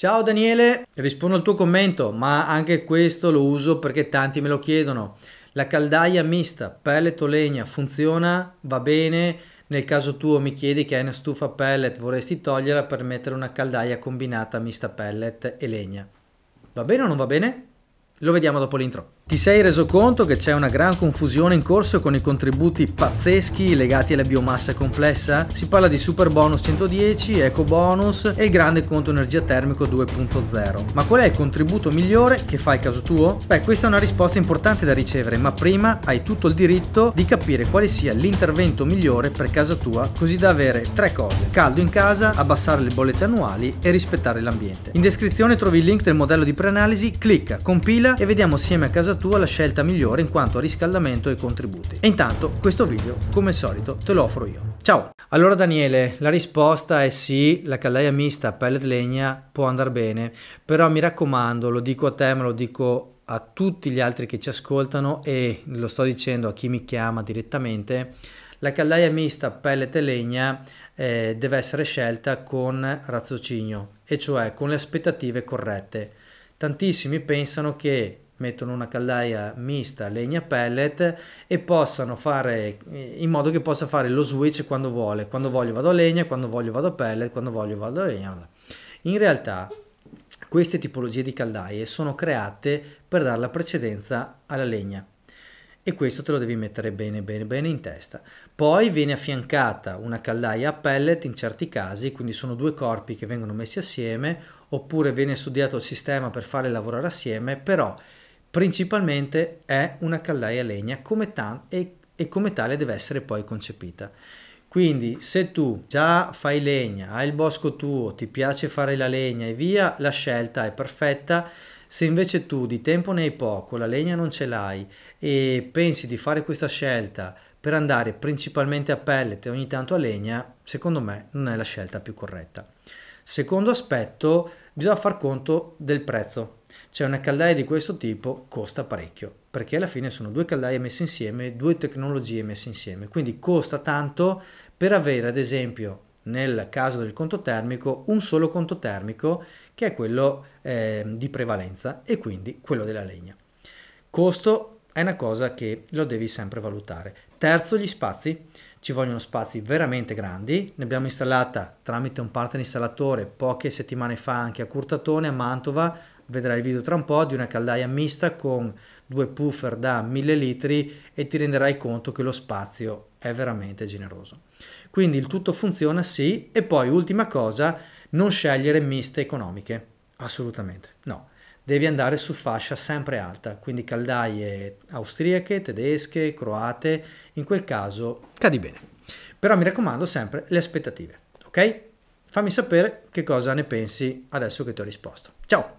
Ciao Daniele, rispondo al tuo commento, ma anche questo lo uso perché tanti me lo chiedono. La caldaia mista, pellet o legna, funziona? Va bene? Nel caso tuo mi chiedi che hai una stufa pellet, vorresti toglierla per mettere una caldaia combinata mista pellet e legna. Va bene o non va bene? Lo vediamo dopo l'intro. Ti sei reso conto che c'è una gran confusione in corso con i contributi pazzeschi legati alla biomassa complessa? Si parla di super bonus 110, eco bonus e il grande conto energia termico 2.0. Ma qual è il contributo migliore che fa il caso tuo? Beh, questa è una risposta importante da ricevere, ma prima hai tutto il diritto di capire quale sia l'intervento migliore per casa tua, così da avere tre cose: caldo in casa, abbassare le bollette annuali e rispettare l'ambiente. In descrizione trovi il link del modello di preanalisi, clicca, compila e vediamo assieme a casa tua tua la scelta migliore in quanto a riscaldamento e contributi. E intanto questo video, come al solito, te lo offro io. Ciao! Allora Daniele, la risposta è sì, la caldaia mista pellet legna può andare bene, però mi raccomando, lo dico a te, ma lo dico a tutti gli altri che ci ascoltano e lo sto dicendo a chi mi chiama direttamente, la caldaia mista pellet e legna eh, deve essere scelta con raziocinio, e cioè con le aspettative corrette. Tantissimi pensano che mettono una caldaia mista legna pellet e possano fare in modo che possa fare lo switch quando vuole quando voglio vado a legna quando voglio vado a pellet quando voglio vado a legna in realtà queste tipologie di caldaie sono create per dare la precedenza alla legna e questo te lo devi mettere bene bene bene in testa poi viene affiancata una caldaia a pellet in certi casi quindi sono due corpi che vengono messi assieme oppure viene studiato il sistema per farle lavorare assieme però principalmente è una callaia legna come ta- e, e come tale deve essere poi concepita. Quindi se tu già fai legna, hai il bosco tuo, ti piace fare la legna e via, la scelta è perfetta. Se invece tu di tempo ne hai poco, la legna non ce l'hai e pensi di fare questa scelta per andare principalmente a pellet e ogni tanto a legna, secondo me non è la scelta più corretta. Secondo aspetto, bisogna far conto del prezzo. Cioè una caldaia di questo tipo costa parecchio, perché alla fine sono due caldaie messe insieme, due tecnologie messe insieme, quindi costa tanto per avere ad esempio nel caso del conto termico un solo conto termico che è quello eh, di prevalenza e quindi quello della legna. Costo è una cosa che lo devi sempre valutare. Terzo, gli spazi. Ci vogliono spazi veramente grandi. Ne abbiamo installata tramite un partner installatore poche settimane fa anche a Curtatone, a Mantova. Vedrai il video tra un po' di una caldaia mista con due puffer da 1000 litri e ti renderai conto che lo spazio è veramente generoso. Quindi il tutto funziona sì. E poi ultima cosa, non scegliere miste economiche Assolutamente, no. Devi andare su fascia sempre alta, quindi caldaie austriache, tedesche, croate, in quel caso cadi bene. Però mi raccomando sempre le aspettative, ok? Fammi sapere che cosa ne pensi adesso che ti ho risposto. Ciao!